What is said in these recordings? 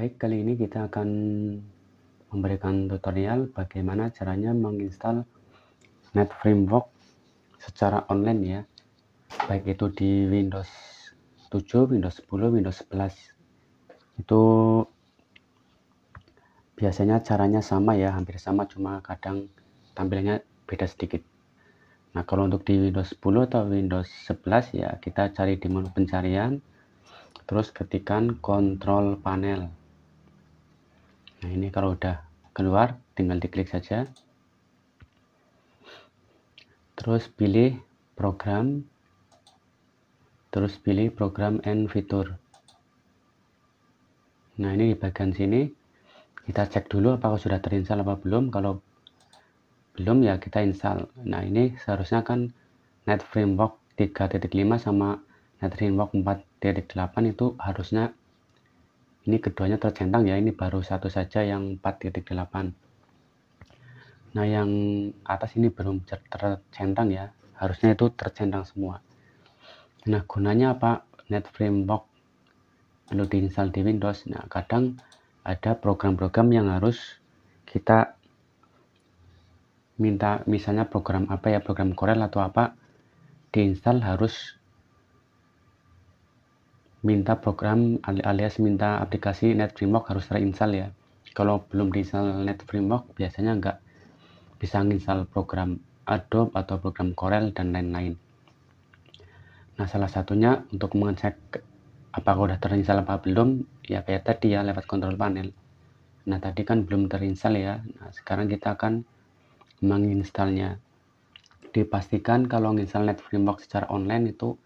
Baik, kali ini kita akan memberikan tutorial bagaimana caranya menginstal Net Framework secara online ya. Baik itu di Windows 7, Windows 10, Windows 11. Itu biasanya caranya sama ya, hampir sama cuma kadang tampilannya beda sedikit. Nah, kalau untuk di Windows 10 atau Windows 11 ya, kita cari di menu pencarian terus ketikan kontrol panel Nah ini kalau udah keluar tinggal diklik saja. Terus pilih program. Terus pilih program and fitur. Nah ini di bagian sini kita cek dulu apakah sudah terinstall apa belum. Kalau belum ya kita install. Nah ini seharusnya kan Net Framework 3.5 sama Net Framework 4.8 itu harusnya ini keduanya tercentang ya, ini baru satu saja yang 4.8. Nah, yang atas ini belum tercentang ya. Harusnya itu tercentang semua. Nah, gunanya apa Net Framework untuk diinstal di Windows? Nah, kadang ada program-program yang harus kita minta misalnya program apa ya, program Corel atau apa diinstal harus minta program alias minta aplikasi net framework harus terinstall ya kalau belum diinstal framework biasanya nggak bisa nginstall program Adobe atau program Corel dan lain-lain nah salah satunya untuk mengecek apakah udah terinstall apa belum ya kayak tadi ya lewat kontrol panel nah tadi kan belum terinstall ya nah sekarang kita akan menginstalnya dipastikan kalau net framework secara online itu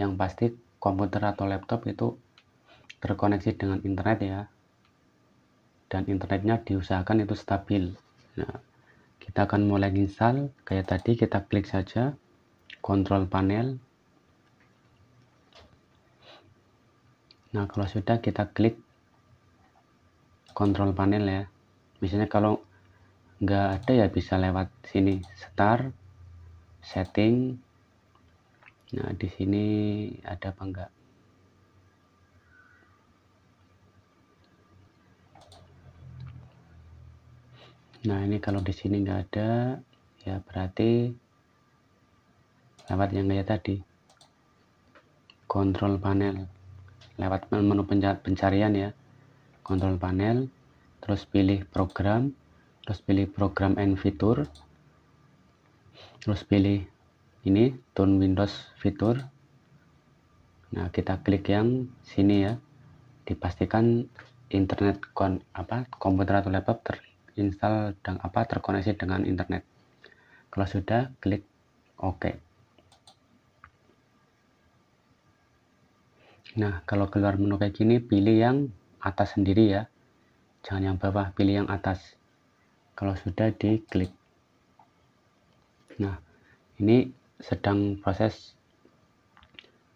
yang pasti komputer atau laptop itu terkoneksi dengan internet ya dan internetnya diusahakan itu stabil nah, kita akan mulai install kayak tadi kita klik saja Control panel nah kalau sudah kita klik Control panel ya misalnya kalau nggak ada ya bisa lewat sini start setting Nah, di sini ada apa enggak? Nah, ini kalau di sini enggak ada, ya berarti lewat yang kayak tadi. Kontrol panel. Lewat menu pencarian ya. Kontrol panel, terus pilih program, terus pilih program and fitur, terus pilih ini tone Windows fitur nah kita klik yang sini ya dipastikan internet kon apa komputer atau laptop terinstall dan apa terkoneksi dengan internet kalau sudah klik OK nah kalau keluar menu kayak gini pilih yang atas sendiri ya jangan yang bawah pilih yang atas kalau sudah diklik nah ini sedang proses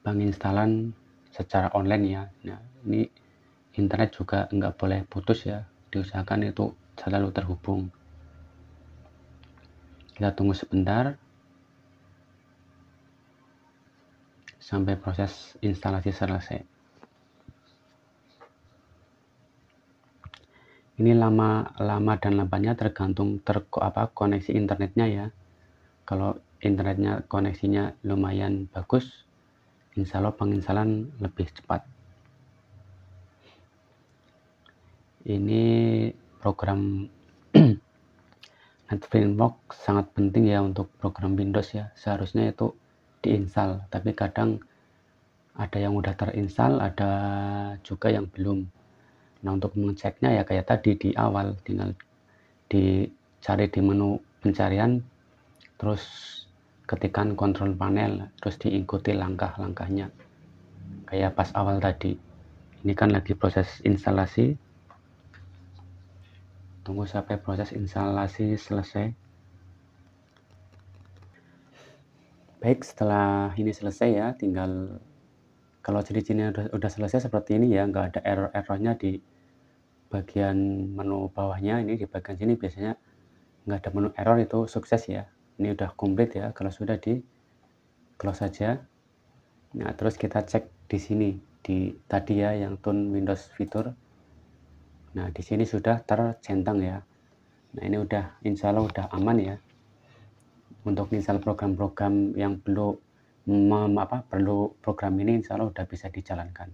penginstalan secara online ya. Nah, ini internet juga nggak boleh putus ya. Diusahakan itu selalu terhubung. Kita tunggu sebentar sampai proses instalasi selesai. Ini lama lama dan lambatnya tergantung ter apa koneksi internetnya ya. Kalau internetnya koneksinya lumayan bagus, insya Allah penginstalan lebih cepat. Ini program Netflix sangat penting ya untuk program Windows ya. Seharusnya itu diinstal, tapi kadang ada yang udah terinstal, ada juga yang belum. Nah, untuk mengeceknya ya kayak tadi di awal tinggal dicari di menu pencarian terus ketikan kontrol panel terus diikuti langkah-langkahnya kayak pas awal tadi ini kan lagi proses instalasi tunggu sampai proses instalasi selesai baik setelah ini selesai ya tinggal kalau ciri-cirinya udah, selesai seperti ini ya nggak ada error-errornya di bagian menu bawahnya ini di bagian sini biasanya nggak ada menu error itu sukses ya ini udah komplit ya kalau sudah di close saja nah terus kita cek di sini di tadi ya yang tone Windows fitur nah di sini sudah tercentang ya nah ini udah insya Allah udah aman ya untuk install program-program yang perlu mem, apa perlu program ini insya Allah udah bisa dijalankan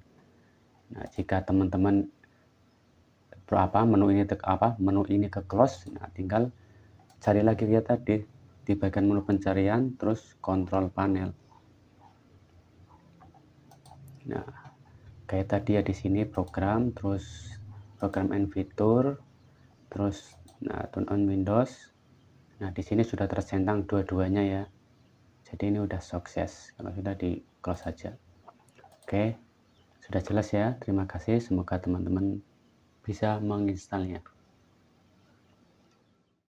nah jika teman-teman apa menu ini apa menu ini ke close nah tinggal cari lagi ya tadi di bagian menu pencarian terus kontrol panel nah kayak tadi ya di sini program terus program and fitur terus nah turn on Windows nah di sini sudah tersentang dua-duanya ya jadi ini udah sukses kalau sudah di close saja oke sudah jelas ya terima kasih semoga teman-teman bisa menginstalnya